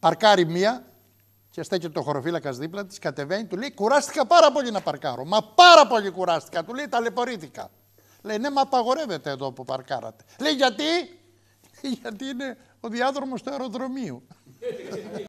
Παρκάρει μία και στέκεται το χωροφύλακας δίπλα της, κατεβαίνει, του λέει: Κουράστηκα πάρα πολύ να παρκάρω. Μα πάρα πολύ κουράστηκα. Του λέει: Ταλαιπωρήθηκα. Λέει: Ναι, μα απαγορεύεται εδώ που παρκάρατε. Λέει: Γιατί, γιατί είναι ο διάδρομος του αεροδρομίου.